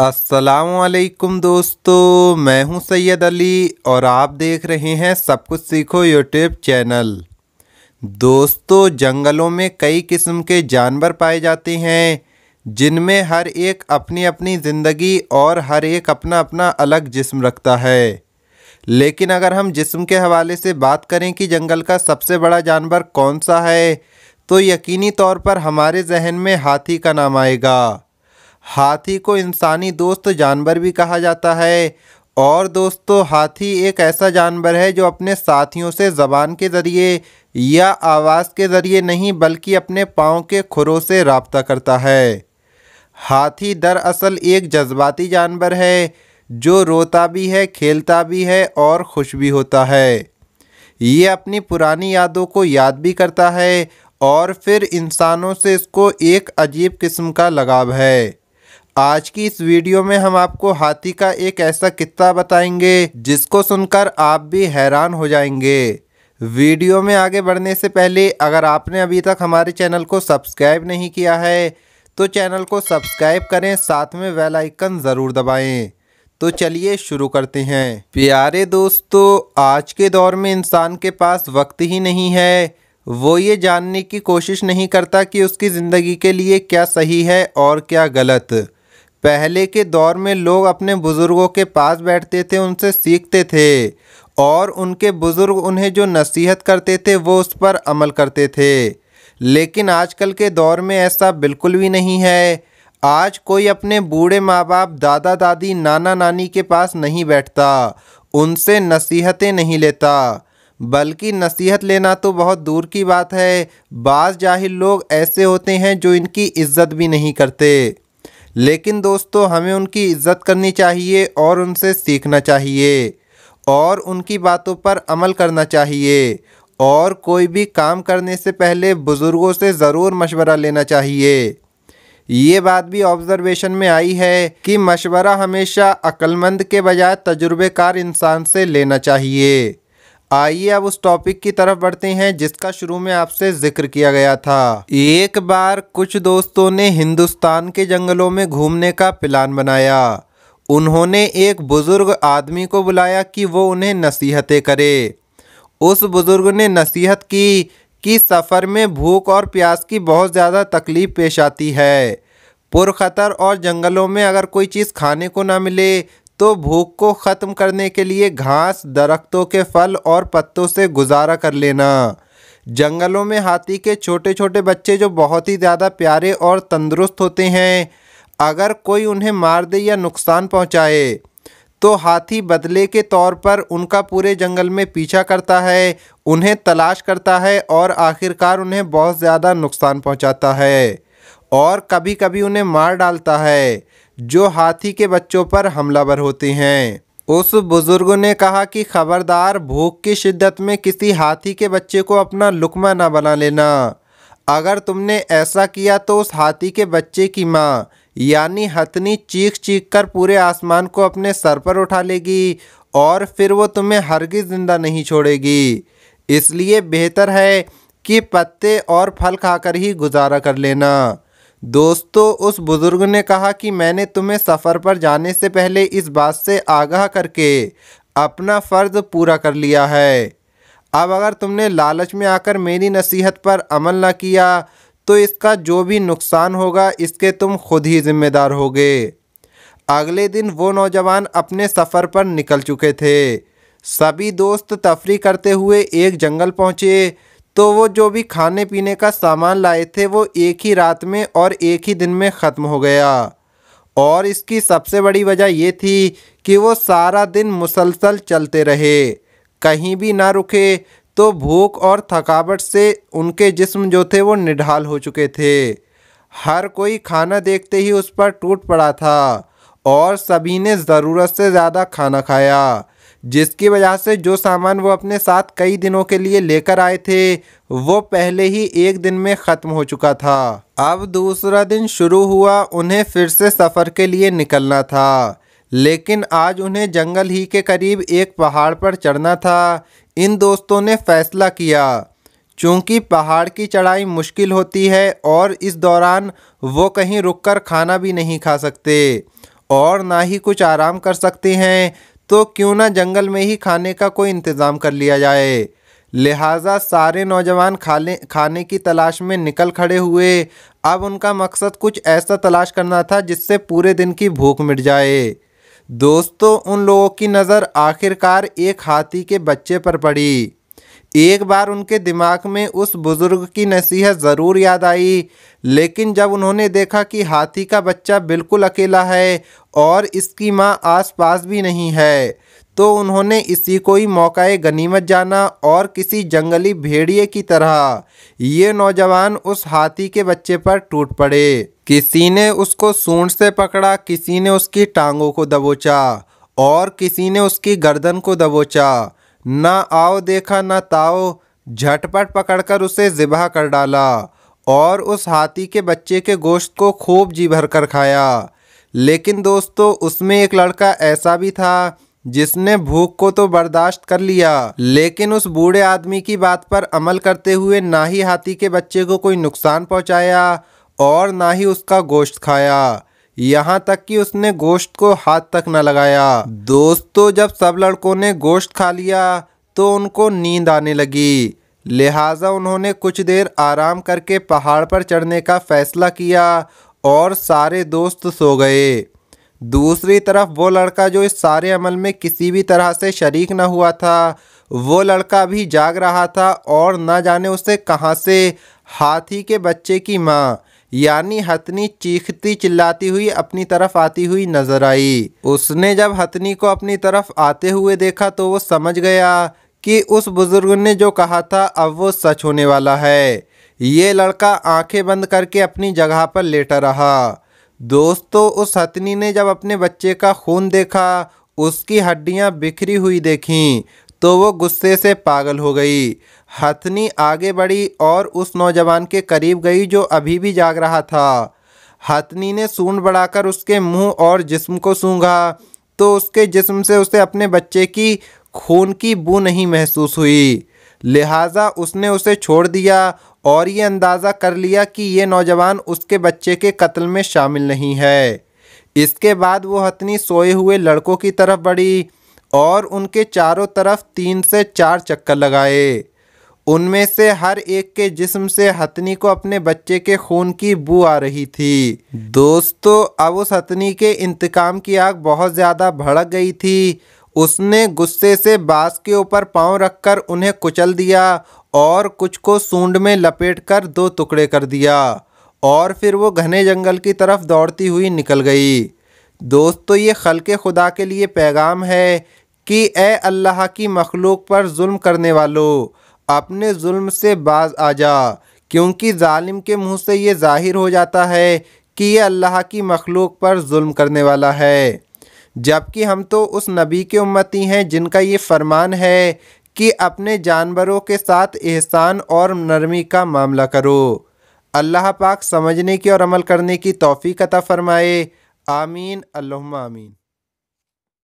असलकुम दोस्तों मैं हूं सैयद अली और आप देख रहे हैं सब कुछ सीखो यूट्यूब चैनल दोस्तों जंगलों में कई किस्म के जानवर पाए जाते हैं जिनमें हर एक अपनी अपनी ज़िंदगी और हर एक अपना अपना अलग जिस्म रखता है लेकिन अगर हम जिस्म के हवाले से बात करें कि जंगल का सबसे बड़ा जानवर कौन सा है तो यकीनी तौर पर हमारे जहन में हाथी का नाम आएगा हाथी को इंसानी दोस्त जानवर भी कहा जाता है और दोस्तों हाथी एक ऐसा जानवर है जो अपने साथियों से ज़बान के ज़रिए या आवाज़ के ज़रिए नहीं बल्कि अपने पाँव के खुरों से रबता करता है हाथी दरअसल एक जज्बाती जानवर है जो रोता भी है खेलता भी है और खुश भी होता है ये अपनी पुरानी यादों को याद भी करता है और फिर इंसानों से इसको एक अजीब किस्म का लगाव है आज की इस वीडियो में हम आपको हाथी का एक ऐसा किस्सा बताएंगे जिसको सुनकर आप भी हैरान हो जाएंगे वीडियो में आगे बढ़ने से पहले अगर आपने अभी तक हमारे चैनल को सब्सक्राइब नहीं किया है तो चैनल को सब्सक्राइब करें साथ में वेल आइकन ज़रूर दबाएं तो चलिए शुरू करते हैं प्यारे दोस्तों आज के दौर में इंसान के पास वक्त ही नहीं है वो ये जानने की कोशिश नहीं करता कि उसकी ज़िंदगी के लिए क्या सही है और क्या गलत पहले के दौर में लोग अपने बुज़ुर्गों के पास बैठते थे उनसे सीखते थे और उनके बुज़ुर्ग उन्हें जो नसीहत करते थे वो उस पर अमल करते थे लेकिन आजकल के दौर में ऐसा बिल्कुल भी नहीं है आज कोई अपने बूढ़े माँ बाप दादा दादी नाना नानी के पास नहीं बैठता उनसे नसीहतें नहीं लेता बल्कि नसीहत लेना तो बहुत दूर की बात है बाज़ जाहिल लोग ऐसे होते हैं जो इनकी इज्जत भी नहीं करते लेकिन दोस्तों हमें उनकी इज्जत करनी चाहिए और उनसे सीखना चाहिए और उनकी बातों पर अमल करना चाहिए और कोई भी काम करने से पहले बुज़ुर्गों से ज़रूर मशवरा लेना चाहिए ये बात भी ऑब्ज़रवेशन में आई है कि मशवरा हमेशा अक्लमंद के बजाय तजुर्बेकार इंसान से लेना चाहिए आइए अब उस टॉपिक की तरफ बढ़ते हैं जिसका शुरू में आपसे जिक्र किया गया था एक बार कुछ दोस्तों ने हिंदुस्तान के जंगलों में घूमने का प्लान बनाया उन्होंने एक बुज़ुर्ग आदमी को बुलाया कि वो उन्हें नसीहतें करे उस बुज़ुर्ग ने नसीहत की कि सफ़र में भूख और प्यास की बहुत ज़्यादा तकलीफ़ पेश आती है पुरखतर और जंगलों में अगर कोई चीज़ खाने को ना मिले तो भूख को ख़त्म करने के लिए घास दरख्तों के फल और पत्तों से गुजारा कर लेना जंगलों में हाथी के छोटे छोटे बच्चे जो बहुत ही ज़्यादा प्यारे और तंदुरुस्त होते हैं अगर कोई उन्हें मार दे या नुकसान पहुंचाए तो हाथी बदले के तौर पर उनका पूरे जंगल में पीछा करता है उन्हें तलाश करता है और आखिरकार उन्हें बहुत ज़्यादा नुकसान पहुंचाता है और कभी कभी उन्हें मार डालता है जो हाथी के बच्चों पर हमलावर होते हैं उस बुज़ुर्ग ने कहा कि ख़बरदार भूख की शिद्दत में किसी हाथी के बच्चे को अपना लुकमा ना बना लेना अगर तुमने ऐसा किया तो उस हाथी के बच्चे की माँ यानी हथनी चीख चीख कर पूरे आसमान को अपने सर पर उठा लेगी और फिर वो तुम्हें हरगिज ज़िंदा नहीं छोड़ेगी इसलिए बेहतर है कि पत्ते और फल खाकर ही गुजारा कर लेना दोस्तों उस बुज़ुर्ग ने कहा कि मैंने तुम्हें सफ़र पर जाने से पहले इस बात से आगाह करके अपना फ़र्ज़ पूरा कर लिया है अब अगर तुमने लालच में आकर मेरी नसीहत पर अमल न किया तो इसका जो भी नुकसान होगा इसके तुम खुद ही ज़िम्मेदार होगे अगले दिन वो नौजवान अपने सफ़र पर निकल चुके थे सभी दोस्त तफरी करते हुए एक जंगल पहुँचे तो वो जो भी खाने पीने का सामान लाए थे वो एक ही रात में और एक ही दिन में ख़त्म हो गया और इसकी सबसे बड़ी वजह ये थी कि वो सारा दिन मुसलसल चलते रहे कहीं भी ना रुके तो भूख और थकावट से उनके जिस्म जो थे वो निढाल हो चुके थे हर कोई खाना देखते ही उस पर टूट पड़ा था और सभी ने ज़रूरत से ज़्यादा खाना खाया जिसकी वजह से जो सामान वो अपने साथ कई दिनों के लिए लेकर आए थे वो पहले ही एक दिन में ख़त्म हो चुका था अब दूसरा दिन शुरू हुआ उन्हें फिर से सफ़र के लिए निकलना था लेकिन आज उन्हें जंगल ही के करीब एक पहाड़ पर चढ़ना था इन दोस्तों ने फैसला किया चूँकि पहाड़ की चढ़ाई मुश्किल होती है और इस दौरान वो कहीं रुककर खाना भी नहीं खा सकते और ना ही कुछ आराम कर सकते हैं तो क्यों ना जंगल में ही खाने का कोई इंतज़ाम कर लिया जाए लिहाजा सारे नौजवान खाने खाने की तलाश में निकल खड़े हुए अब उनका मकसद कुछ ऐसा तलाश करना था जिससे पूरे दिन की भूख मिट जाए दोस्तों उन लोगों की नज़र आखिरकार एक हाथी के बच्चे पर पड़ी एक बार उनके दिमाग में उस बुज़ुर्ग की नसीहत ज़रूर याद आई लेकिन जब उन्होंने देखा कि हाथी का बच्चा बिल्कुल अकेला है और इसकी माँ आसपास भी नहीं है तो उन्होंने इसी को ही मौका गनीमत जाना और किसी जंगली भेड़िए की तरह ये नौजवान उस हाथी के बच्चे पर टूट पड़े किसी ने उसको सूंड से पकड़ा किसी ने उसकी टांगों को दबोचा और किसी ने उसकी गर्दन को दबोचा ना आओ देखा ना ताओ झटपट पकड़कर उसे ज़िबा कर डाला और उस हाथी के बच्चे के गोश्त को खूब जी भर कर खाया लेकिन दोस्तों उसमें एक लड़का ऐसा भी था जिसने भूख को तो बर्दाश्त कर लिया लेकिन उस बूढ़े आदमी की बात पर अमल करते हुए ना ही हाथी के बच्चे को कोई नुकसान पहुंचाया और ना ही उसका गोश्त खाया यहाँ तक कि उसने गोश्त को हाथ तक न लगाया दोस्तों जब सब लड़कों ने गोश्त खा लिया तो उनको नींद आने लगी लिहाजा उन्होंने कुछ देर आराम करके पहाड़ पर चढ़ने का फ़ैसला किया और सारे दोस्त सो गए दूसरी तरफ वो लड़का जो इस सारे अमल में किसी भी तरह से शरीक न हुआ था वो लड़का भी जाग रहा था और न जाने उसे कहाँ से हाथी के बच्चे की माँ यानी हथनी चीखती चिल्लाती हुई अपनी तरफ आती हुई नजर आई उसने जब हथनी को अपनी तरफ आते हुए देखा तो वो समझ गया कि उस बुज़ुर्ग ने जो कहा था अब वो सच होने वाला है ये लड़का आंखें बंद करके अपनी जगह पर लेटा रहा दोस्तों उस हथनी ने जब अपने बच्चे का खून देखा उसकी हड्डियां बिखरी हुई देखी तो वो गुस्से से पागल हो गई हथनी आगे बढ़ी और उस नौजवान के करीब गई जो अभी भी जाग रहा था हथनी ने सूंड बढ़ाकर उसके मुंह और जिस्म को सूंघा तो उसके जिस्म से उसे अपने बच्चे की खून की बू नहीं महसूस हुई लिहाजा उसने उसे छोड़ दिया और ये अंदाज़ा कर लिया कि ये नौजवान उसके बच्चे के कत्ल में शामिल नहीं है इसके बाद वो हथनी सोए हुए लड़कों की तरफ बढ़ी और उनके चारों तरफ तीन से चार चक्कर लगाए उनमें से हर एक के जिस्म से हथनी को अपने बच्चे के खून की बू आ रही थी दोस्तों अब उस हथनी के इंतकाम की आग बहुत ज़्यादा भड़क गई थी उसने गुस्से से बाँस के ऊपर पांव रखकर उन्हें कुचल दिया और कुछ को सूंड में लपेटकर दो टुकड़े कर दिया और फिर वो घने जंगल की तरफ दौड़ती हुई निकल गई दोस्तों ये खल के खुदा के लिए पैगाम है कि ए अल्लाह की मखलूक पर जुल्म करने वालों अपने जुल्म से बाज आ जा क्योंकि ज़ालिम के मुँह से ये ज़ाहिर हो जाता है कि ये अल्लाह की मखलूक पर जुल्म करने वाला है जबकि हम तो उस नबी के उम्मती हैं जिनका ये फरमान है कि अपने जानवरों के साथ एहसान और नरमी का मामला करो अल्लाह पाक समझने की और अमल करने की तोफ़ी कता फ़रमाए आमीन अल्लाह आमीन